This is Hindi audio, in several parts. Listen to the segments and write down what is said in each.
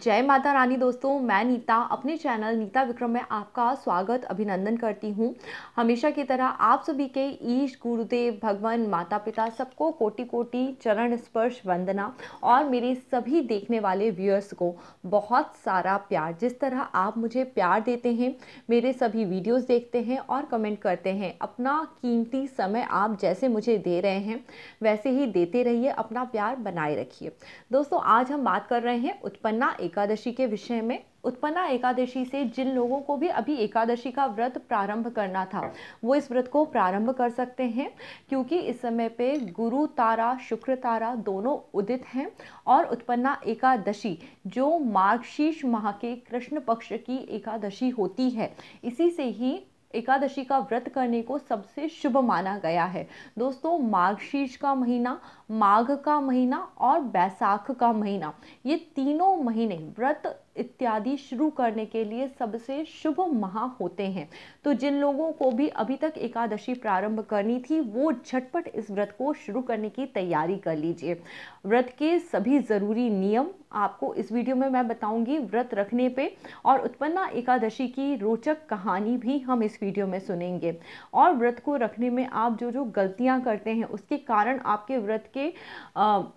जय माता रानी दोस्तों मैं नीता अपने चैनल नीता विक्रम में आपका स्वागत अभिनंदन करती हूँ हमेशा की तरह आप सभी के ईश गुरुदेव भगवान माता पिता सबको कोटि कोटि चरण स्पर्श वंदना और मेरे सभी देखने वाले व्यूअर्स को बहुत सारा प्यार जिस तरह आप मुझे प्यार देते हैं मेरे सभी वीडियोज़ देखते हैं और कमेंट करते हैं अपना कीमती समय आप जैसे मुझे दे रहे हैं वैसे ही देते रहिए अपना प्यार बनाए रखिए दोस्तों आज हम बात कर रहे हैं उत्पन्ना एकादशी के विषय में उत्पन्ना एकादशी से जिन लोगों को भी अभी एकादशी का व्रत प्रारंभ करना था वो इस व्रत को प्रारंभ कर सकते हैं क्योंकि इस समय पे गुरु तारा शुक्र तारा दोनों उदित हैं और उत्पन्ना एकादशी जो मार्गशीर्ष माह के कृष्ण पक्ष की एकादशी होती है इसी से ही एकादशी का व्रत करने को सबसे शुभ माना गया है दोस्तों मार्गशीर्ष का महीना माघ का महीना और बैसाख का महीना ये तीनों महीने व्रत इत्यादि शुरू करने के लिए सबसे शुभ माह होते हैं तो जिन लोगों को भी अभी तक एकादशी प्रारंभ करनी थी वो झटपट इस व्रत को शुरू करने की तैयारी कर लीजिए व्रत के सभी ज़रूरी नियम आपको इस वीडियो में मैं बताऊंगी व्रत रखने पे और उत्पन्ना एकादशी की रोचक कहानी भी हम इस वीडियो में सुनेंगे और व्रत को रखने में आप जो जो गलतियाँ करते हैं उसके कारण आपके व्रत के के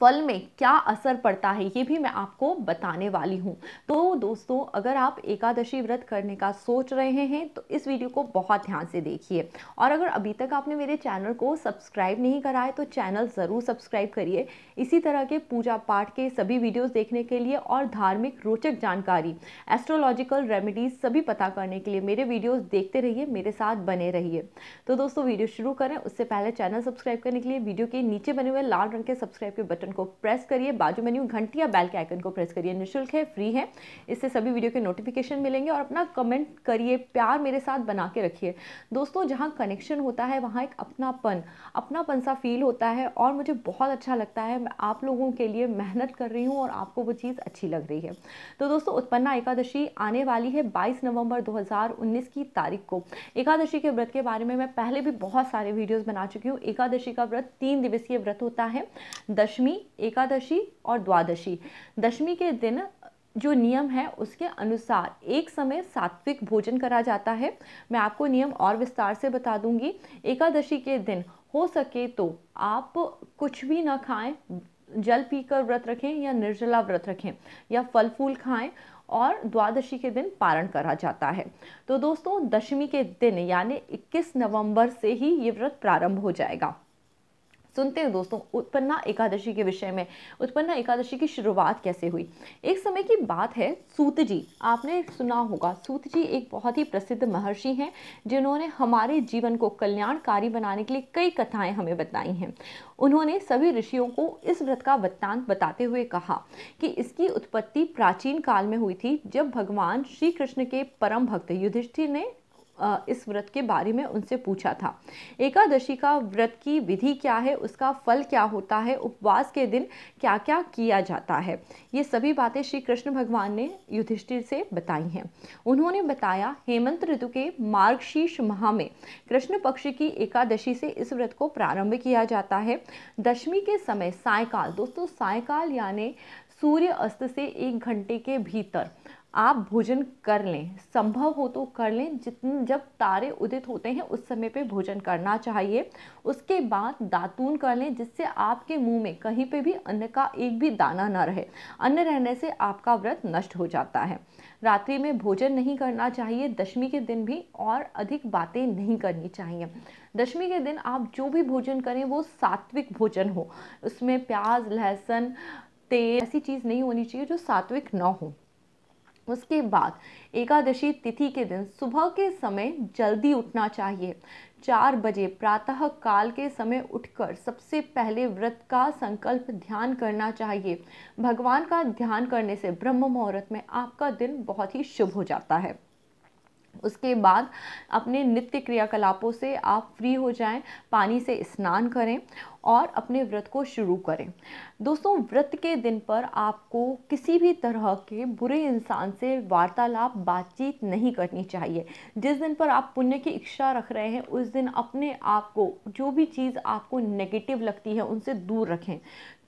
फल में क्या असर पड़ता है ये भी मैं आपको बताने वाली हूँ तो दोस्तों अगर आप एकादशी व्रत करने का सोच रहे हैं तो इस वीडियो को बहुत ध्यान से देखिए और अगर अभी तक आपने मेरे चैनल को सब्सक्राइब नहीं करा है तो चैनल ज़रूर सब्सक्राइब करिए इसी तरह के पूजा पाठ के सभी वीडियोज़ देखने के लिए और धार्मिक रोचक जानकारी एस्ट्रोलॉजिकल रेमिडीज सभी पता करने के लिए मेरे वीडियोज़ देखते रहिए मेरे साथ बने रहिए तो दोस्तों वीडियो शुरू करें उससे पहले चैनल सब्सक्राइब करने के लिए वीडियो के नीचे बने हुए लाल रंग के सब्सक्राइब के बटन आइकन को प्रेस करिए बाजू मेन्यू घंटी या बैल के आइकन को प्रेस करिए निःशुल्क है फ्री है इससे सभी वीडियो के नोटिफिकेशन मिलेंगे और अपना कमेंट करिए प्यार मेरे साथ बना के रखिए दोस्तों जहाँ कनेक्शन होता है वहाँ एक अपनापन अपनापन सा फील होता है और मुझे बहुत अच्छा लगता है मैं आप लोगों के लिए मेहनत कर रही हूँ और आपको वो चीज़ अच्छी लग रही है तो दोस्तों उत्पन्ना एकादशी आने वाली है 22 नवंबर 2019 की तारीख को एकादशी के व्रत के बारे में मैं पहले भी बहुत सारे वीडियोस बना चुकी हूँ एकादशी का व्रत तीन दिवसीय व्रत होता है दशमी दशमी एकादशी और द्वादशी दशमी के दिन जो नियम है उसके अनुसार एक समय सात्विक भोजन करा जाता है मैं आपको नियम और विस्तार से बता दूंगी एकादशी के दिन हो सके तो आप कुछ भी ना खाएं जल पीकर व्रत रखें या निर्जला व्रत रखें या फल फूल खाएं और द्वादशी के दिन पारण करा जाता है तो दोस्तों दशमी के दिन यानी 21 नवंबर से ही ये व्रत प्रारंभ हो जाएगा सुनते हैं दोस्तों उत्पन्ना एकादशी के विषय में उत्पन्ना एकादशी की शुरुआत कैसे हुई एक समय की बात है सूत जी आपने सुना होगा सूत जी एक बहुत ही प्रसिद्ध महर्षि हैं जिन्होंने हमारे जीवन को कल्याणकारी बनाने के लिए कई कथाएं हमें बताई हैं उन्होंने सभी ऋषियों को इस व्रत का वृत्तांत बताते हुए कहा कि इसकी उत्पत्ति प्राचीन काल में हुई थी जब भगवान श्री कृष्ण के परम भक्त युधिष्ठिर ने इस व्रत के बारे में उनसे पूछा था एकादशी का व्रत की विधि क्या है उसका फल क्या होता है उपवास के दिन क्या क्या किया जाता है ये सभी बातें श्री कृष्ण भगवान ने युधिष्ठिर से बताई हैं उन्होंने बताया हेमंत ऋतु के मार्गशीर्ष माह में कृष्ण पक्ष की एकादशी से इस व्रत को प्रारंभ किया जाता है दशमी के समय सायकाल दोस्तों सायकाल यानी सूर्य अस्त से एक घंटे के भीतर आप भोजन कर लें संभव हो तो कर लें जितने जब तारे उदित होते हैं उस समय पे भोजन करना चाहिए उसके बाद दातून कर लें जिससे आपके मुंह में कहीं पे भी अन्न का एक भी दाना ना रहे अन्न रहने से आपका व्रत नष्ट हो जाता है रात्रि में भोजन नहीं करना चाहिए दशमी के दिन भी और अधिक बातें नहीं करनी चाहिए दशमी के दिन आप जो भी भोजन करें वो सात्विक भोजन हो उसमें प्याज लहसुन तेल ऐसी चीज़ नहीं होनी चाहिए जो सात्विक ना हो उसके बाद एकादशी तिथि के दिन सुबह के समय जल्दी उठना चाहिए चार बजे प्रातः काल के समय उठकर सबसे पहले व्रत का संकल्प ध्यान करना चाहिए भगवान का ध्यान करने से ब्रह्म मुहूर्त में आपका दिन बहुत ही शुभ हो जाता है उसके बाद अपने नित्य क्रियाकलापों से आप फ्री हो जाएं पानी से स्नान करें और अपने व्रत को शुरू करें दोस्तों व्रत के दिन पर आपको किसी भी तरह के बुरे इंसान से वार्तालाप बातचीत नहीं करनी चाहिए जिस दिन पर आप पुण्य की इच्छा रख रहे हैं उस दिन अपने आप को जो भी चीज़ आपको नेगेटिव लगती है उनसे दूर रखें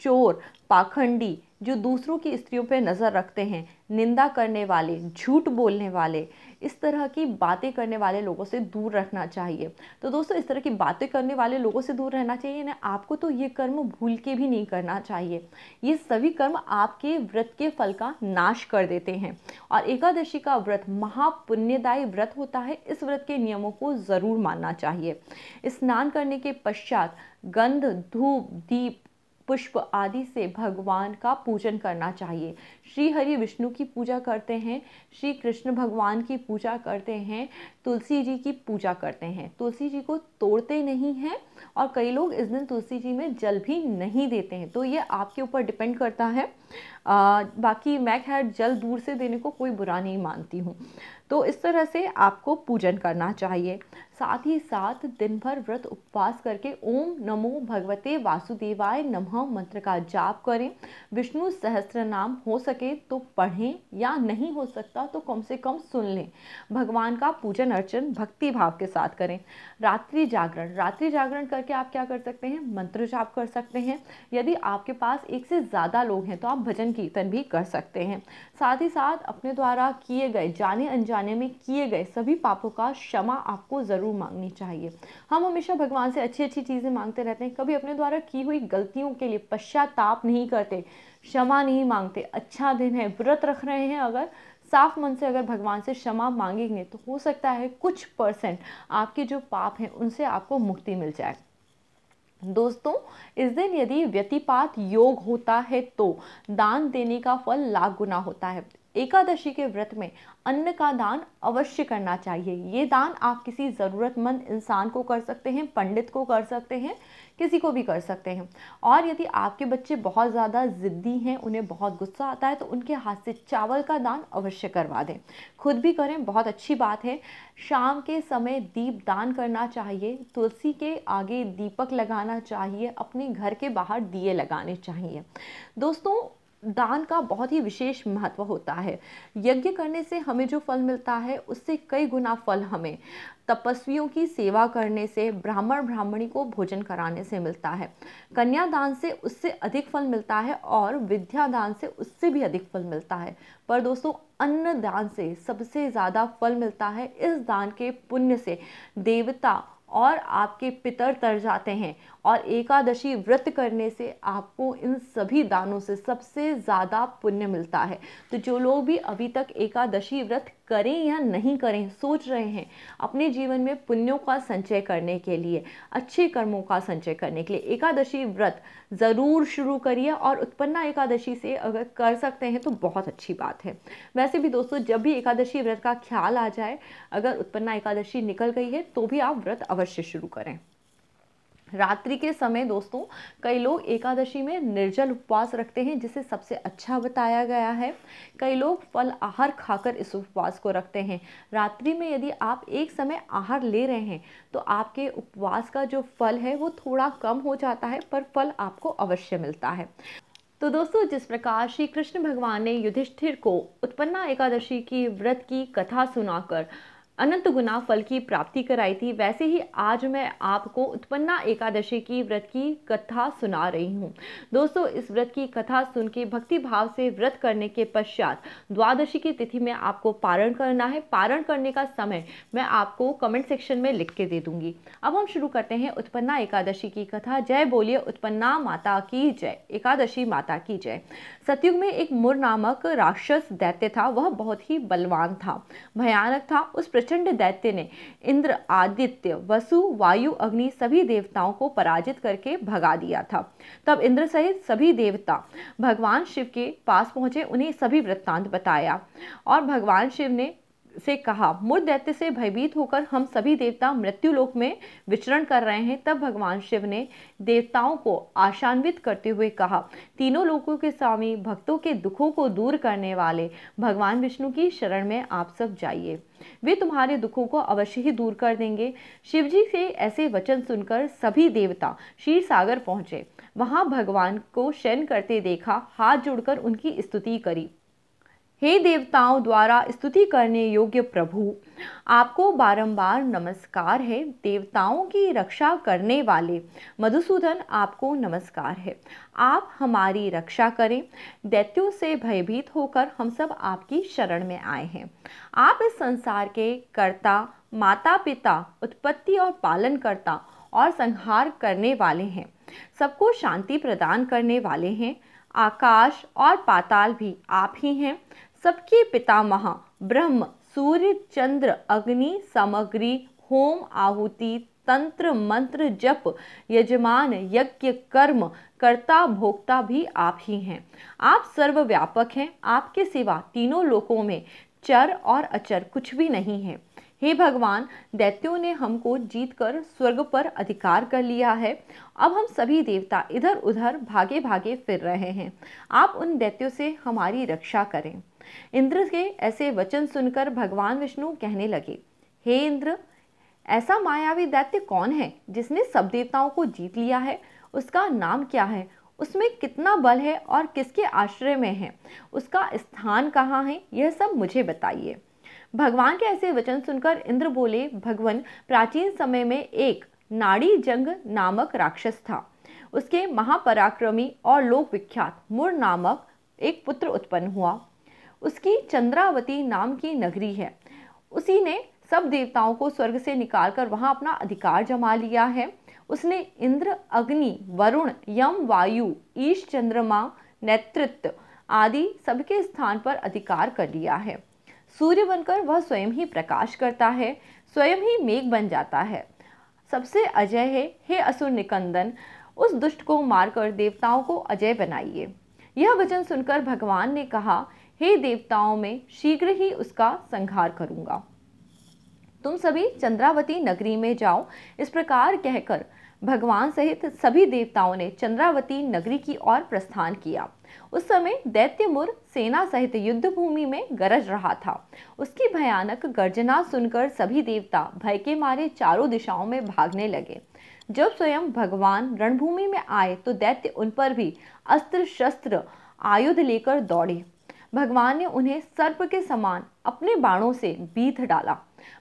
चोर पाखंडी जो दूसरों की स्त्रियों पर नज़र रखते हैं निंदा करने वाले झूठ बोलने वाले इस तरह की बातें करने वाले लोगों से दूर रखना चाहिए तो दोस्तों इस तरह की बातें करने वाले लोगों से दूर रहना चाहिए ना आपको तो ये कर्म भूल के भी नहीं करना चाहिए ये सभी कर्म आपके व्रत के फल का नाश कर देते हैं और एकादशी का व्रत महापुण्यदायी व्रत होता है इस व्रत के नियमों को ज़रूर मानना चाहिए स्नान करने के पश्चात गंध धूप दीप पुष्प आदि से भगवान का पूजन करना चाहिए श्री हरि विष्णु की पूजा करते हैं श्री कृष्ण भगवान की पूजा करते हैं तुलसी जी की पूजा करते हैं तुलसी जी को तोड़ते नहीं हैं और कई लोग इस दिन तुलसी जी में जल भी नहीं देते हैं तो ये आपके ऊपर डिपेंड करता है आ, बाकी मैं खैर जल दूर से देने को कोई बुरा नहीं मानती हूँ तो इस तरह से आपको पूजन करना चाहिए साथ ही साथ दिन भर व्रत उपवास करके ओम नमो भगवते वासुदेवाय नमः मंत्र का जाप करें विष्णु सहस्त्र नाम हो सके तो पढ़ें या नहीं हो सकता तो कम से कम सुन लें भगवान का पूजन अर्चन भक्ति भाव के साथ करें रात्रि जागरण रात्रि जागरण करके आप क्या कर सकते हैं मंत्र जाप कर सकते हैं यदि आपके पास एक से ज़्यादा लोग हैं तो आप भजन कीर्तन भी कर सकते हैं साथ ही साथ अपने द्वारा किए गए जाने अनजाने में किए गए सभी पापों का क्षमा आपको ज़रूर ज़रूर मांगनी चाहिए हम हमेशा भगवान से अच्छी अच्छी चीज़ें मांगते रहते हैं कभी अपने द्वारा की हुई गलतियों के लिए पश्चाताप नहीं करते क्षमा नहीं मांगते अच्छा दिन है व्रत रख रहे हैं अगर साफ मन से अगर भगवान से क्षमा मांगेंगे तो हो सकता है कुछ परसेंट आपके जो पाप हैं उनसे आपको मुक्ति मिल जाए दोस्तों इस दिन यदि व्यतिपात योग होता है तो दान देने का फल लाख गुना होता है एकादशी के व्रत में अन्न का दान अवश्य करना चाहिए ये दान आप किसी ज़रूरतमंद इंसान को कर सकते हैं पंडित को कर सकते हैं किसी को भी कर सकते हैं और यदि आपके बच्चे बहुत ज़्यादा ज़िद्दी हैं उन्हें बहुत गुस्सा आता है तो उनके हाथ से चावल का दान अवश्य करवा दें खुद भी करें बहुत अच्छी बात है शाम के समय दीप दान करना चाहिए तुलसी के आगे दीपक लगाना चाहिए अपने घर के बाहर दिए लगाने चाहिए दोस्तों दान का बहुत ही विशेष महत्व होता है यज्ञ करने से हमें जो फल मिलता है उससे कई गुना फल हमें तपस्वियों की सेवा करने से ब्राह्मण ब्राह्मणी को भोजन कराने से मिलता है कन्यादान से उससे अधिक फल मिलता है और विद्यादान से उससे भी अधिक फल मिलता है पर दोस्तों अन्न दान से सबसे ज़्यादा फल मिलता है इस दान के पुण्य से देवता और आपके पितर तर जाते हैं और एकादशी व्रत करने से आपको इन सभी दानों से सबसे ज़्यादा पुण्य मिलता है तो जो लोग भी अभी तक एकादशी व्रत करें या नहीं करें सोच रहे हैं अपने जीवन में पुण्यों का संचय करने के लिए अच्छे कर्मों का संचय करने के लिए एकादशी व्रत ज़रूर शुरू करिए और उत्पन्ना एकादशी से अगर कर सकते हैं तो बहुत अच्छी बात है वैसे भी दोस्तों जब भी एकादशी व्रत का ख्याल आ जाए अगर उत्पन्ना एकादशी निकल गई है तो भी आप व्रत अवश्य से शुरू करें रात्रि के समय दोस्तों कई लोग एकादशी में निर्जल उपवास रखते हैं जिसे सबसे अच्छा बताया गया है कई लोग फल आहार खाकर इस उपवास को रखते हैं रात्रि में यदि आप एक समय आहार ले रहे हैं तो आपके उपवास का जो फल है वो थोड़ा कम हो जाता है पर फल आपको अवश्य मिलता है तो दोस्तों जिस प्रकार श्री कृष्ण भगवान ने युधिष्ठिर को उत्पन्ना एकादशी की व्रत की कथा सुनाकर अनंत गुना फल की प्राप्ति कराई थी वैसे ही आज मैं आपको उत्पन्ना एकादशी की व्रत की कथा सुना रही हूँ दोस्तों इस व्रत की कथा सुन के भक्ति भाव से व्रत करने के पश्चात द्वादशी की तिथि में आपको पारण करना है पारण करने का समय मैं आपको कमेंट सेक्शन में लिख के दे दूंगी अब हम शुरू करते हैं उत्पन्ना एकादशी की कथा जय बोलिए उत्पन्ना माता की जय एकादशी माता की जय सतयुग में एक मुर नामक राक्षस दैत्य था वह बहुत ही बलवान था भयानक था उस प्रचंड दैत्य ने इंद्र आदित्य वसु वायु अग्नि सभी देवताओं को पराजित करके भगा दिया था तब इंद्र सहित सभी देवता भगवान शिव के पास पहुंचे उन्हें सभी वृत्तांत बताया और भगवान शिव ने से कहा मुर दैत्य से भयभीत होकर हम सभी देवता मृत्यु लोक में विचरण कर रहे हैं तब भगवान शिव ने देवताओं को आशान्वित करते हुए कहा तीनों लोकों के स्वामी भक्तों के दुखों को दूर करने वाले भगवान विष्णु की शरण में आप सब जाइए वे तुम्हारे दुखों को अवश्य ही दूर कर देंगे शिवजी से ऐसे वचन सुनकर सभी देवता क्षीर सागर पहुंचे वहां भगवान को शयन करते देखा हाथ जोड़कर उनकी स्तुति करी हे देवताओं द्वारा स्तुति करने योग्य प्रभु आपको बारंबार नमस्कार है देवताओं की रक्षा करने वाले मधुसूदन आपको नमस्कार है आप हमारी रक्षा करें दैत्यों से भयभीत होकर हम सब आपकी शरण में आए हैं आप इस संसार के कर्ता माता पिता उत्पत्ति और पालन करता और संहार करने वाले हैं सबको शांति प्रदान करने वाले हैं आकाश और पाताल भी आप ही हैं सबके पितामह ब्रह्म सूर्य चंद्र अग्नि सामग्री होम आहुति तंत्र मंत्र जप यजमान यज्ञ कर्म कर्ता भोक्ता भी आप ही हैं आप सर्वव्यापक हैं आपके सिवा तीनों लोकों में चर और अचर कुछ भी नहीं है हे भगवान दैत्यों ने हमको जीतकर स्वर्ग पर अधिकार कर लिया है अब हम सभी देवता इधर उधर भागे भागे फिर रहे हैं आप उन दैत्यों से हमारी रक्षा करें इंद्र के ऐसे वचन सुनकर भगवान विष्णु कहने लगे हे इंद्र ऐसा मायावी दैत्य कौन है जिसने सब देवताओं को जीत लिया है उसका नाम क्या है उसमें कितना बल है और किसके आश्रय में है उसका स्थान कहाँ है यह सब मुझे बताइए भगवान के ऐसे वचन सुनकर इंद्र बोले भगवान प्राचीन समय में एक नाड़ी जंग नामक राक्षस था उसके महापराक्रमी और लोक विख्यात मुर नामक एक पुत्र उत्पन्न हुआ उसकी चंद्रावती नाम की नगरी है उसी ने सब देवताओं को स्वर्ग से निकालकर वहां अपना अधिकार जमा लिया है उसने इंद्र अग्नि वरुण यम वायु ईश चंद्रमा नेतृत्व आदि सबके स्थान पर अधिकार कर लिया है सूर्य बनकर वह स्वयं ही प्रकाश करता है स्वयं ही मेघ बन जाता है सबसे अजय है हे असुर निकंदन उस दुष्ट को मारकर देवताओं को अजय बनाइए यह वचन सुनकर भगवान ने कहा हे देवताओं में शीघ्र ही उसका संहार करूंगा तुम सभी चंद्रावती नगरी में जाओ इस प्रकार कहकर भगवान सहित सभी देवताओं ने चंद्रावती नगरी की ओर प्रस्थान किया उस समय दैत्यमुर सेना सहित युद्ध भूमि में गरज रहा था उसकी भयानक गर्जना सुनकर सभी देवता भय के मारे चारों दिशाओं में भागने लगे जब स्वयं भगवान रणभूमि में आए तो दैत्य उन पर भी अस्त्र शस्त्र आयुध लेकर दौड़े भगवान ने उन्हें सर्प के समान अपने बाणों से बीत डाला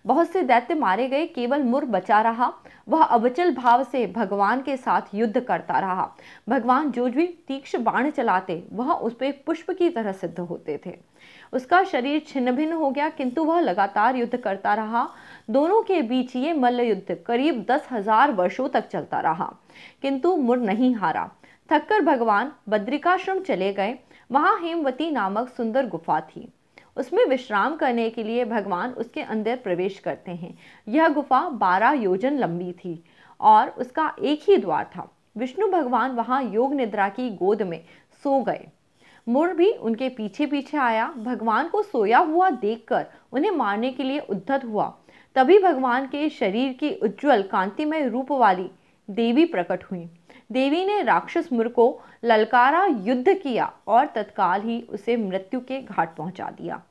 बहुत से दैत्य मारे गए केवल मुर बचा रहा वह अवचल भाव से भगवान के साथ युद्ध करता रहा भगवान जो भी तीक्ष बाण चलाते वह उस पर पुष्प की तरह सिद्ध होते थे उसका शरीर छिन्न भिन्न हो गया किंतु वह लगातार युद्ध करता रहा दोनों के बीच ये मल्ल युद्ध करीब दस हजार वर्षों तक चलता रहा किंतु मुर नहीं हारा थककर भगवान बद्रिकाश्रम चले गए वहाँ हेमवती नामक सुंदर गुफा थी उसमें विश्राम करने के लिए भगवान उसके अंदर प्रवेश करते हैं यह गुफा बारह योजन लंबी थी और उसका एक ही द्वार था विष्णु भगवान वहाँ योग निद्रा की गोद में सो गए मुर भी उनके पीछे पीछे आया भगवान को सोया हुआ देखकर उन्हें मारने के लिए उद्धत हुआ तभी भगवान के शरीर की उज्जवल कांतिमय रूप वाली देवी प्रकट हुई देवी ने राक्षस मुर को ललकारा युद्ध किया और तत्काल ही उसे मृत्यु के घाट पहुंचा दिया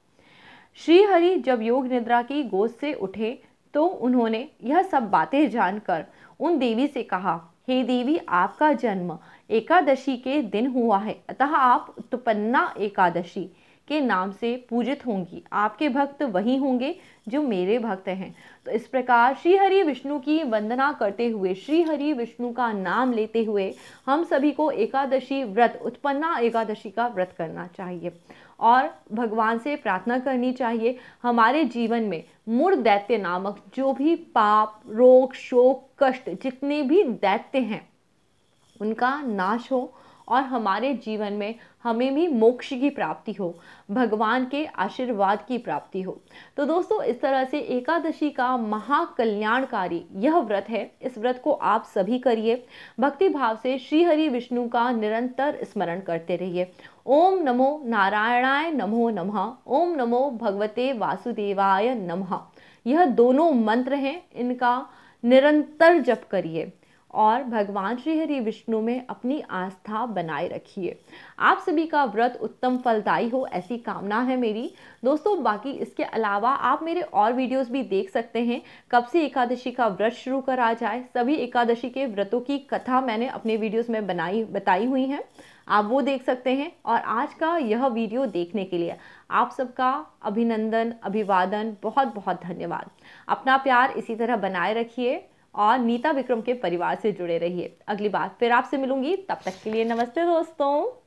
श्रीहरि जब योग निद्रा की गोद से उठे तो उन्होंने यह सब बातें जानकर उन देवी से कहा हे देवी आपका जन्म एकादशी के दिन हुआ है अतः आप उत्पन्ना एकादशी के नाम से पूजित होंगी आपके भक्त वही होंगे जो मेरे भक्त हैं तो इस प्रकार श्री हरि विष्णु की वंदना करते हुए श्री हरि विष्णु का नाम लेते हुए हम सभी को एकादशी व्रत उत्पन्ना एकादशी का व्रत करना चाहिए और भगवान से प्रार्थना करनी चाहिए हमारे जीवन में मूर्ख दैत्य नामक जो भी पाप रोग शोक कष्ट जितने भी दैत्य हैं उनका नाश हो और हमारे जीवन में हमें भी मोक्ष की प्राप्ति हो भगवान के आशीर्वाद की प्राप्ति हो तो दोस्तों इस तरह से एकादशी का महाकल्याणकारी यह व्रत है इस व्रत को आप सभी करिए भक्ति भाव से श्री हरि विष्णु का निरंतर स्मरण करते रहिए ओम नमो नारायणाय नमो नमः ओम नमो भगवते वासुदेवाय नमः यह दोनों मंत्र हैं इनका निरंतर जप करिए और भगवान श्री हरि विष्णु में अपनी आस्था बनाए रखिए आप सभी का व्रत उत्तम फलदायी हो ऐसी कामना है मेरी दोस्तों बाकी इसके अलावा आप मेरे और वीडियोस भी देख सकते हैं कब से एकादशी का व्रत शुरू करा जाए सभी एकादशी के व्रतों की कथा मैंने अपने वीडियोस में बनाई बताई हुई हैं आप वो देख सकते हैं और आज का यह वीडियो देखने के लिए आप सबका अभिनंदन अभिवादन बहुत बहुत धन्यवाद अपना प्यार इसी तरह बनाए रखिए और नीता विक्रम के परिवार से जुड़े रहिए अगली बात फिर आपसे मिलूंगी तब तक के लिए नमस्ते दोस्तों